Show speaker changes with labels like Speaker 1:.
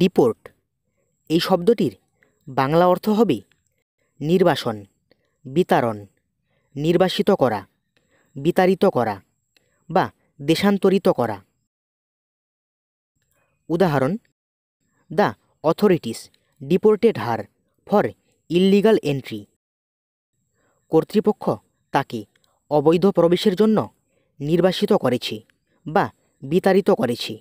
Speaker 1: deport এই শব্দটির বাংলা অর্থ হবে নির্বাসন বিতারণ নির্বাসিত করা বিতাড়িত করা বা দেশান্তরিত করা উদাহরণ the authorities deported her for illegal entry কর্তৃপক্ষ তাকে অবৈধ প্রবেশের জন্য নির্বাসিত করেছে বা বিতাড়িত করেছে